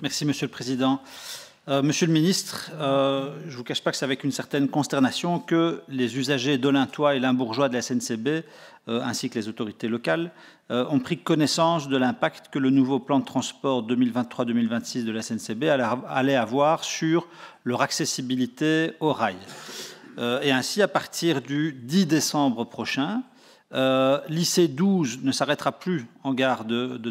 Merci, Monsieur le Président. Euh, monsieur le Ministre, euh, je ne vous cache pas que c'est avec une certaine consternation que les usagers d'Olintois et Limbourgeois de la SNCB, euh, ainsi que les autorités locales, ont pris connaissance de l'impact que le nouveau plan de transport 2023-2026 de la SNCB allait avoir sur leur accessibilité au rail. et ainsi, à partir du 10 décembre prochain, euh, L'IC 12 ne s'arrêtera plus en gare de, de,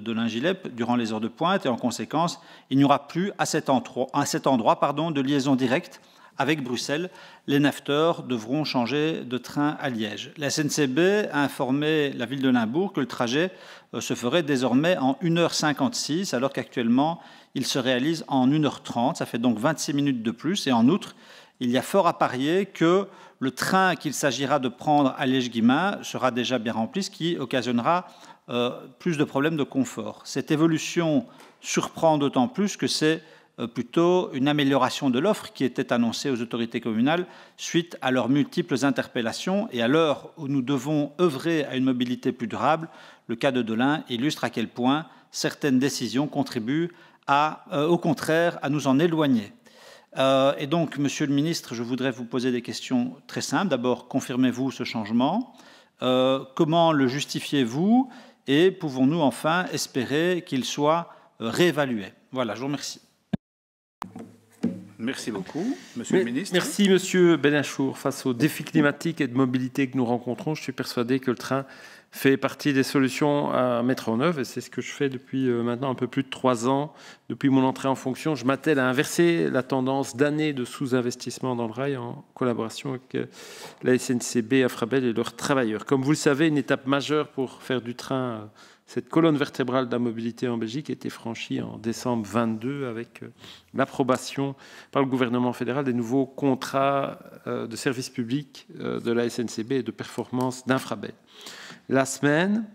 durant les heures de pointe et en conséquence, il n'y aura plus à cet endroit, de liaison directe avec Bruxelles. Les nafteurs devront changer de train à Liège. La SNCB a informé la ville de Limbourg que le trajet euh, se ferait désormais en 1h56 alors qu'actuellement il se réalise en 1h30. Ça fait donc 26 minutes de plus et en outre, il y a fort à parier que le train qu'il s'agira de prendre à lége guimain sera déjà bien rempli, ce qui occasionnera euh, plus de problèmes de confort. Cette évolution surprend d'autant plus que c'est euh, plutôt une amélioration de l'offre qui était annoncée aux autorités communales suite à leurs multiples interpellations et à l'heure où nous devons œuvrer à une mobilité plus durable, le cas de Delin illustre à quel point certaines décisions contribuent à, euh, au contraire à nous en éloigner. Euh, et donc, Monsieur le Ministre, je voudrais vous poser des questions très simples. D'abord, confirmez-vous ce changement euh, Comment le justifiez-vous Et pouvons-nous enfin espérer qu'il soit euh, réévalué Voilà, je vous remercie. Merci beaucoup, Monsieur le Ministre. Merci, Monsieur Benachour. Face aux défis climatiques et de mobilité que nous rencontrons, je suis persuadé que le train fait partie des solutions à mettre en œuvre, et c'est ce que je fais depuis euh, maintenant un peu plus de trois ans, depuis mon entrée en fonction. Je m'attelle à inverser la tendance d'années de sous-investissement dans le rail en collaboration avec euh, la SNCB, Afrabel et leurs travailleurs. Comme vous le savez, une étape majeure pour faire du train euh, cette colonne vertébrale de la mobilité en Belgique a été franchie en décembre 22 avec l'approbation par le gouvernement fédéral des nouveaux contrats de service public de la SNCB et de performance d'Infrabel la semaine.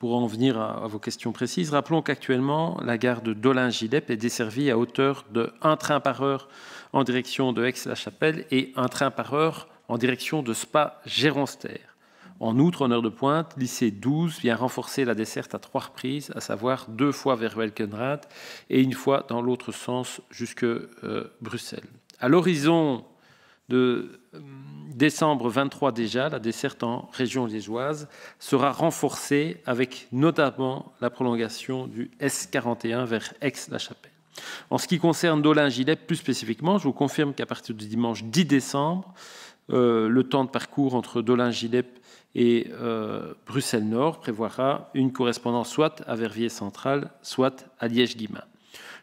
Pour en venir à, vos questions précises, rappelons qu'actuellement, la gare de dolin gileppe est desservie à hauteur de un train par heure en direction de Aix-la-Chapelle et un train par heure en direction de spa géronster En outre, en heure de pointe, lycée 12 vient renforcer la desserte à trois reprises, à savoir deux fois vers Welkenrad et une fois dans l'autre sens jusque euh, Bruxelles. À l'horizon de décembre 23 déjà, la desserte en région liégeoise sera renforcée avec notamment la prolongation du S41 vers Aix-la-Chapelle. En ce qui concerne Dolin-Gilet plus spécifiquement, je vous confirme qu'à partir du dimanche 10 décembre, euh, le temps de parcours entre Dolin-Gilet et euh, Bruxelles-Nord prévoira une correspondance soit à Verviers central, soit à Liège-Guimain.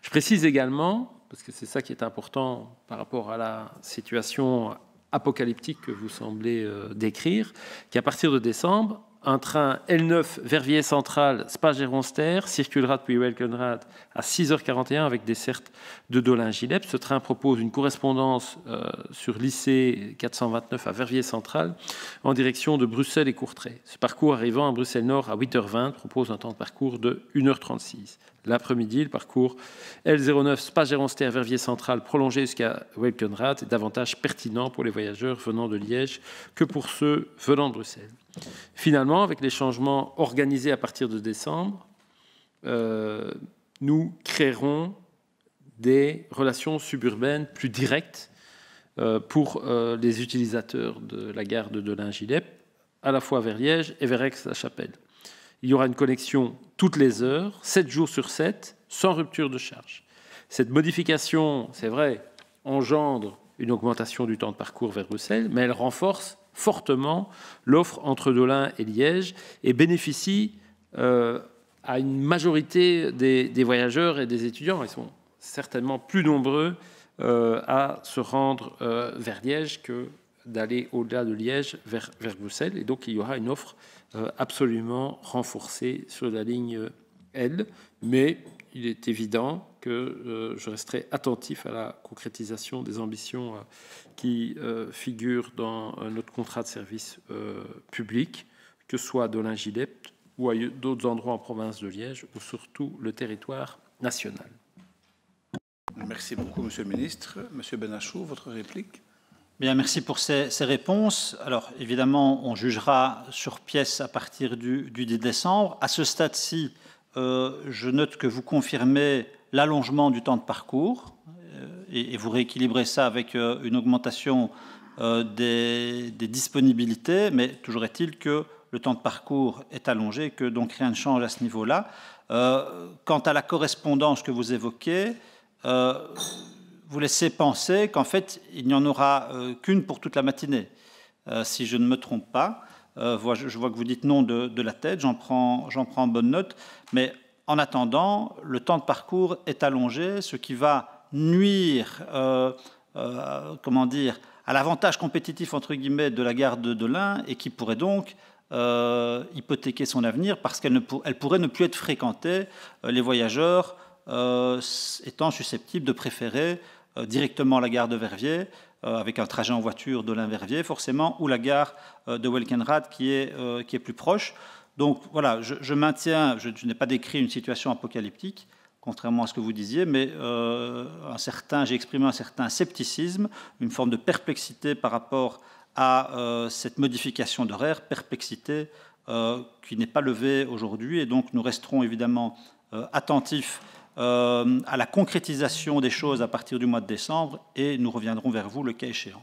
Je précise également, parce que c'est ça qui est important par rapport à la situation apocalyptique que vous semblez euh, décrire, qu'à partir de décembre, un train L9 Verviers Central, spa circulera depuis Welkenrad à 6h41 avec dessert de Dolin-Gilep. Ce train propose une correspondance euh, sur lycée 429 à Verviers Central en direction de Bruxelles et Courtrai. Ce parcours arrivant à Bruxelles Nord à 8h20 propose un temps de parcours de 1h36. L'après-midi, le parcours L09 Spa Géronster Verviers Central prolongé jusqu'à Welkenrath est davantage pertinent pour les voyageurs venant de Liège que pour ceux venant de Bruxelles. Finalement, avec les changements organisés à partir de décembre, euh, nous créerons des relations suburbaines plus directes euh, pour euh, les utilisateurs de la gare de dolin à la fois vers Liège et vers Aix-la-Chapelle il y aura une connexion toutes les heures, 7 jours sur 7, sans rupture de charge. Cette modification, c'est vrai, engendre une augmentation du temps de parcours vers Bruxelles, mais elle renforce fortement l'offre entre Dolin et Liège et bénéficie euh, à une majorité des, voyageurs et des étudiants. Ils sont certainement plus nombreux euh, à se rendre euh, vers Liège que d'aller au-delà de Liège vers, Bruxelles. Et donc, il y aura une offre euh, absolument renforcée sur la ligne euh, L. Mais il est évident que euh, je resterai attentif à la concrétisation des ambitions qui figurent dans notre contrat de service public, que ce soit de l'Ingilep ou à d'autres endroits en province de Liège ou surtout le territoire national. Merci beaucoup, Monsieur le Ministre. Monsieur Benachou, votre réplique merci pour ces, réponses. Alors, évidemment, on jugera sur pièce à partir du, 10 décembre. À ce stade-ci, euh, je note que vous confirmez l'allongement du temps de parcours euh, et, vous rééquilibrez ça avec euh, une augmentation des, des, disponibilités, mais toujours est-il que le temps de parcours est allongé, que donc rien ne change à ce niveau-là. quant à la correspondance que vous évoquez, vous laissez penser qu'en fait, il n'y en aura euh, qu'une pour toute la matinée, euh, si je ne me trompe pas. Euh, je vois que vous dites non de, la tête, j'en prends, bonne note. Mais en attendant, le temps de parcours est allongé, ce qui va nuire, comment dire, à l'avantage compétitif entre guillemets de la gare de, Lin et qui pourrait donc hypothéquer son avenir parce qu'elle pourrait ne plus être fréquentée. les voyageurs étant susceptibles de préférer euh, directement la gare de Verviers, euh, avec un trajet en voiture de Verviers forcément, ou la gare euh, de Welkenrad qui est, qui est plus proche. Donc voilà, je, maintiens, je, n'ai pas décrit une situation apocalyptique, contrairement à ce que vous disiez, mais un certain, j'ai exprimé un certain scepticisme, une forme de perplexité par rapport à cette modification d'horaire, perplexité qui n'est pas levée aujourd'hui. Et donc nous resterons évidemment attentifs euh, à la concrétisation des choses à partir du mois de décembre et nous reviendrons vers vous le cas échéant.